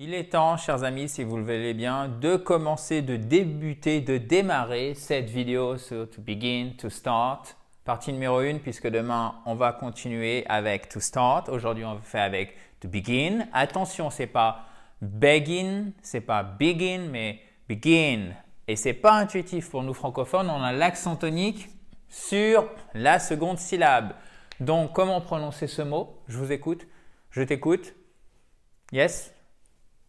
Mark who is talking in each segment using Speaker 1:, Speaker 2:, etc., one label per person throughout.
Speaker 1: Il est temps, chers amis, si vous le voulez bien, de commencer, de débuter, de démarrer cette vidéo. sur « to begin, to start. Partie numéro 1, puisque demain, on va continuer avec to start. Aujourd'hui, on fait avec to begin. Attention, c'est pas begin, c'est pas begin, mais begin. Et c'est pas intuitif pour nous francophones. On a l'accent tonique sur la seconde syllabe. Donc, comment prononcer ce mot Je vous écoute. Je t'écoute. Yes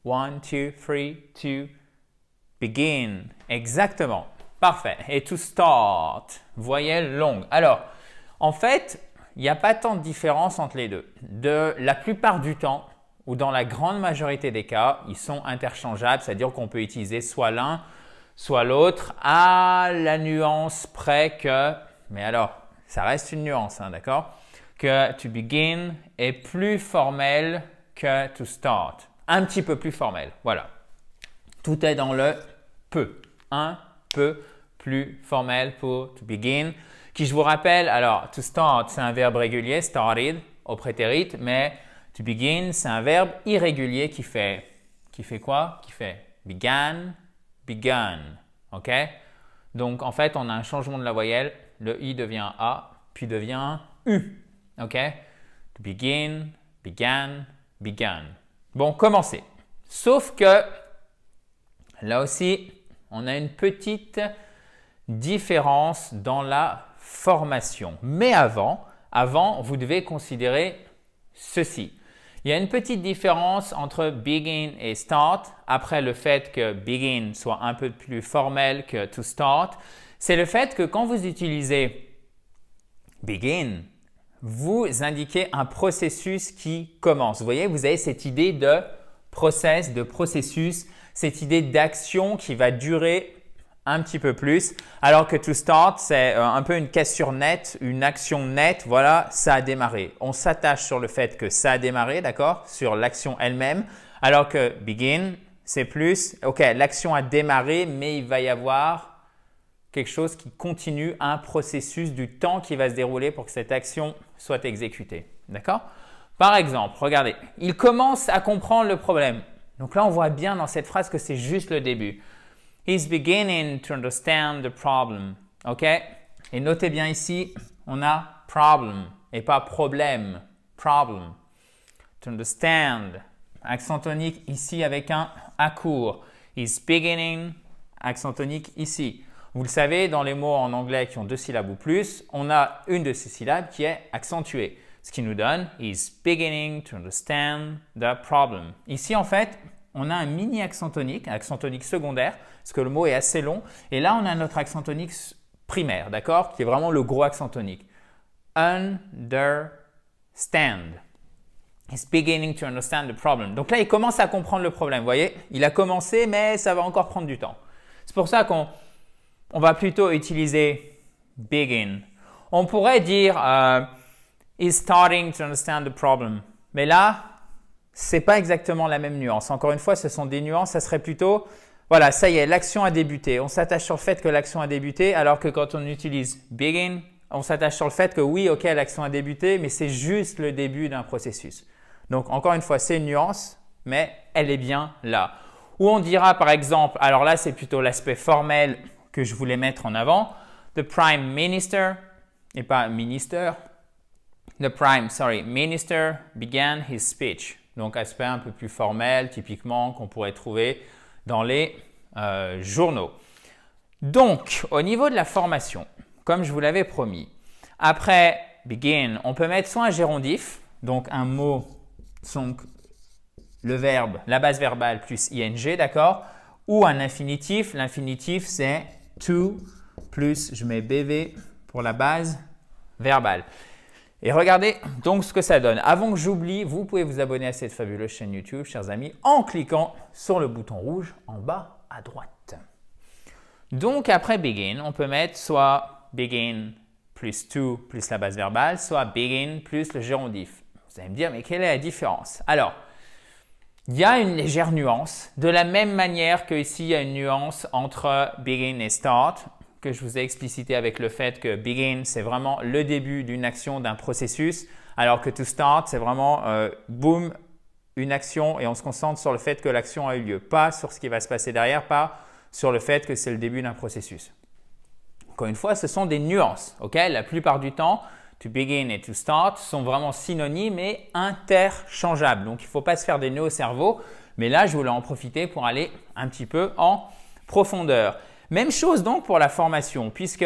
Speaker 1: One, two, three, two. Begin. Exactement. Parfait. Et to start. Voyelle longue. Alors, en fait, il n'y a pas tant de différence entre les deux. De la plupart du temps, ou dans la grande majorité des cas, ils sont interchangeables, c'est-à-dire qu'on peut utiliser soit l'un, soit l'autre, à la nuance près que, mais alors, ça reste une nuance, hein, d'accord Que to begin est plus formel que to start un petit peu plus formel. Voilà. Tout est dans le peu. Un peu plus formel pour to begin, qui je vous rappelle, alors to start, c'est un verbe régulier, started, au prétérit, mais to begin, c'est un verbe irrégulier qui fait, qui fait quoi Qui fait began, begun, ok Donc en fait, on a un changement de la voyelle, le i devient a, puis devient u, ok To begin, began, began ». Bon, commencez. Sauf que là aussi, on a une petite différence dans la formation. Mais avant, avant, vous devez considérer ceci. Il y a une petite différence entre begin et start. Après le fait que begin soit un peu plus formel que to start, c'est le fait que quand vous utilisez begin vous indiquez un processus qui commence. Vous voyez, vous avez cette idée de process, de processus, cette idée d'action qui va durer un petit peu plus. Alors que to start, c'est euh, un peu une cassure nette, une action nette. Voilà, ça a démarré. On s'attache sur le fait que ça a démarré, d'accord Sur l'action elle-même. Alors que begin, c'est plus, ok, l'action a démarré, mais il va y avoir quelque chose qui continue, un processus du temps qui va se dérouler pour que cette action soit exécutée. D'accord Par exemple, regardez, il commence à comprendre le problème. Donc là, on voit bien dans cette phrase que c'est juste le début. He's beginning to understand the problem. OK Et notez bien ici, on a problem et pas problème. Problem. To understand. Accent tonique ici avec un à court. He's beginning. Accent tonique ici. Vous le savez, dans les mots en anglais qui ont deux syllabes ou plus, on a une de ces syllabes qui est accentuée, ce qui nous donne is beginning to understand the problem. Ici, en fait, on a un mini accent tonique, un accent tonique secondaire, parce que le mot est assez long, et là, on a notre accent tonique primaire, d'accord, qui est vraiment le gros accent tonique. Understand. beginning to understand the problem. Donc là, il commence à comprendre le problème. Vous voyez, il a commencé, mais ça va encore prendre du temps. C'est pour ça qu'on on va plutôt utiliser begin. On pourrait dire euh, is starting to understand the problem. Mais là, c'est pas exactement la même nuance. Encore une fois, ce sont des nuances, ça serait plutôt voilà, ça y est, l'action a débuté. On s'attache sur le fait que l'action a débuté, alors que quand on utilise begin, on s'attache sur le fait que oui, ok, l'action a débuté, mais c'est juste le début d'un processus. Donc, encore une fois, c'est une nuance, mais elle est bien là. Ou on dira par exemple, alors là, c'est plutôt l'aspect formel que je voulais mettre en avant. The Prime Minister, et pas minister, the Prime, sorry, Minister began his speech. Donc, aspect un peu plus formel, typiquement, qu'on pourrait trouver dans les euh, journaux. Donc, au niveau de la formation, comme je vous l'avais promis, après begin, on peut mettre soit un gérondif, donc un mot, donc le verbe, la base verbale plus ing, d'accord, ou un infinitif. L'infinitif, c'est to plus je mets bv pour la base verbale. Et regardez donc ce que ça donne. Avant que j'oublie, vous pouvez vous abonner à cette fabuleuse chaîne YouTube, chers amis, en cliquant sur le bouton rouge en bas à droite. Donc après begin, on peut mettre soit begin plus to plus la base verbale, soit begin plus le gérondif. Vous allez me dire, mais quelle est la différence Alors, il y a une légère nuance, de la même manière qu'ici, il y a une nuance entre begin et start, que je vous ai explicité avec le fait que begin, c'est vraiment le début d'une action, d'un processus, alors que to start, c'est vraiment euh, boum, boom, une action et on se concentre sur le fait que l'action a eu lieu, pas sur ce qui va se passer derrière, pas sur le fait que c'est le début d'un processus. Encore une fois, ce sont des nuances, ok La plupart du temps, to begin et to start sont vraiment synonymes et interchangeables. Donc il ne faut pas se faire des nœuds au cerveau, mais là je voulais en profiter pour aller un petit peu en profondeur. Même chose donc pour la formation, puisque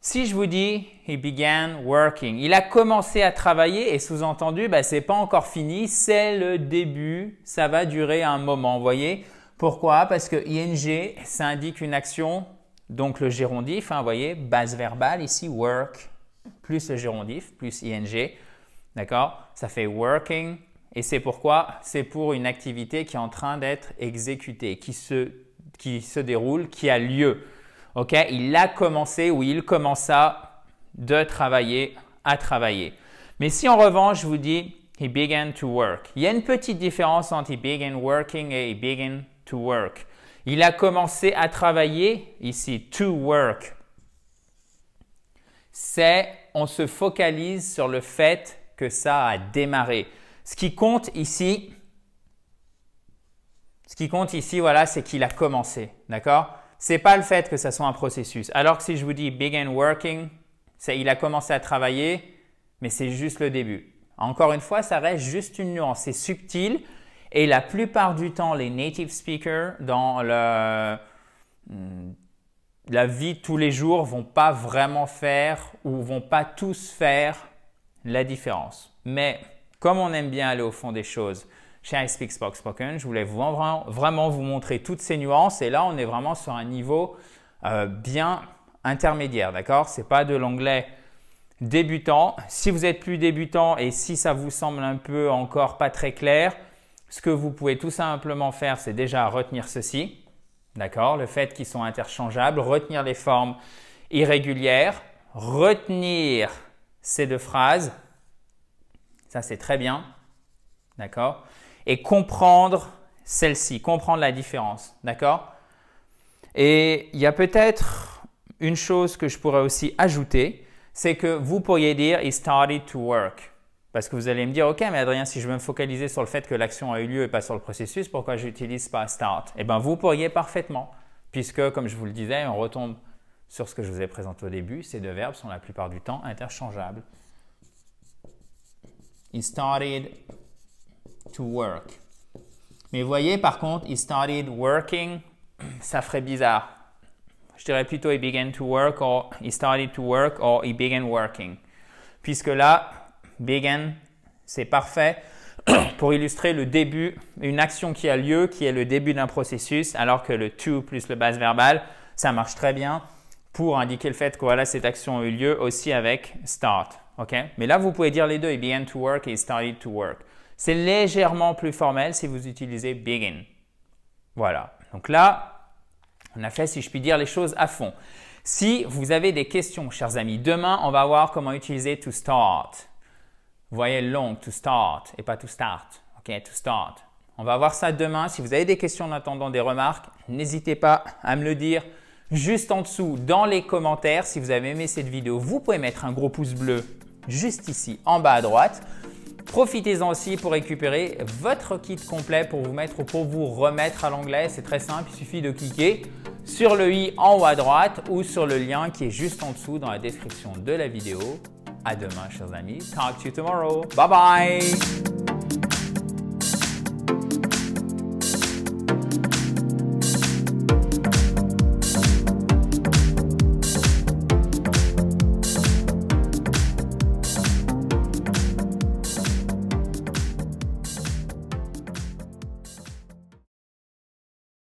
Speaker 1: si je vous dis he began working, il a commencé à travailler et sous-entendu, bah, ce n'est pas encore fini, c'est le début, ça va durer un moment, vous voyez Pourquoi Parce que ing, ça indique une action, donc le gérondif, hein, vous voyez, base verbale ici, work, plus le gérondif, plus ing, d'accord Ça fait working, et c'est pourquoi c'est pour une activité qui est en train d'être exécutée, qui se, déroule, qui a lieu. OK Il a commencé ou il commença de travailler à travailler. Mais si en revanche, je vous dis he began to work. Il y a une petite différence entre he began working et he began to work. Il a commencé à travailler ici to work c'est on se focalise sur le fait que ça a démarré. Ce qui compte ici, ce qui compte ici, voilà, c'est qu'il a commencé, d'accord C'est pas le fait que ça soit un processus. Alors que si je vous dis begin working, c'est il a commencé à travailler, mais c'est juste le début. Encore une fois, ça reste juste une nuance, c'est subtil. Et la plupart du temps, les native speakers dans le hmm, la vie tous les jours vont pas vraiment faire ou vont pas tous faire la différence. Mais comme on aime bien aller au fond des choses, chez I Speak Spoken, je voulais vraiment vous montrer toutes ces nuances et là on est vraiment sur un niveau euh, bien intermédiaire, d'accord n'est pas de l'anglais débutant. Si vous êtes plus débutant et si ça vous semble un peu encore pas très clair, ce que vous pouvez tout simplement faire, c'est déjà retenir ceci. D'accord Le fait qu'ils sont interchangeables, retenir les formes irrégulières, retenir ces deux phrases, ça c'est très bien. D'accord Et comprendre celle-ci, comprendre la différence. D'accord Et il y a peut-être une chose que je pourrais aussi ajouter, c'est que vous pourriez dire « it started to work ». Parce que vous allez me dire, OK, mais Adrien, si je veux me focaliser sur le fait que l'action a eu lieu et pas sur le processus, pourquoi j'utilise pas Start Eh bien, vous pourriez parfaitement, puisque, comme je vous le disais, on retombe sur ce que je vous ai présenté au début. Ces deux verbes sont la plupart du temps interchangeables. He started to work. Mais voyez, par contre, he started working, ça ferait bizarre. Je dirais plutôt he began to work or he started to work or he began working. Puisque là, begin, c'est parfait pour illustrer le début, une action qui a lieu, qui est le début d'un processus, alors que le to plus le base verbal, ça marche très bien pour indiquer le fait que voilà, cette action a eu lieu aussi avec start. Mais là, vous pouvez dire les deux, it began to work et it started to work. C'est légèrement plus formel si vous utilisez begin. Voilà. Donc là, on a fait, si je puis dire, les choses à fond. Si vous avez des questions, chers amis, demain, on va voir comment utiliser to start. Vous voyez long, to start et pas to start. OK, to start. On va voir ça demain. Si vous avez des questions en attendant des remarques, n'hésitez pas à me le dire juste en dessous dans les commentaires. Si vous avez aimé cette vidéo, vous pouvez mettre un gros pouce bleu juste ici en bas à droite. Profitez-en aussi pour récupérer votre kit complet pour vous mettre ou pour vous remettre à l'anglais. C'est très simple, il suffit de cliquer sur le i en haut à droite ou sur le lien qui est juste en dessous dans la description de la vidéo. À demain, chers amis. Talk to you tomorrow. Bye bye.